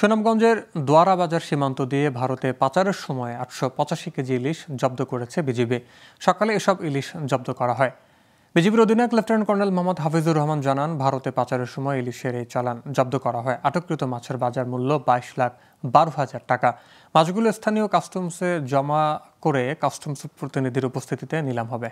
সুনামগঞ্জের দোয়ারা বাজার সীমান্ত দিয়ে ভারতে পাচারের সময় আটশো পঁচাশি কেজি ইলিশ জব্দ করেছে বিজিবি সকালে এসব ইলিশ জব্দ করা হয় বিজিবির অধিনায়ক লেফটেন্যান্ট কর্নেল মোহাম্মদ হাফিজুর রহমান জানান ভারতে পাচারের সময় ইলিশের এই চালান জব্দ করা হয় আটককৃত মাছের বাজার মূল্য বাইশ লাখ বারো হাজার টাকা মাছগুলো স্থানীয় কাস্টমসে জমা করে কাস্টমস প্রতিনিধির উপস্থিতিতে নিলাম হবে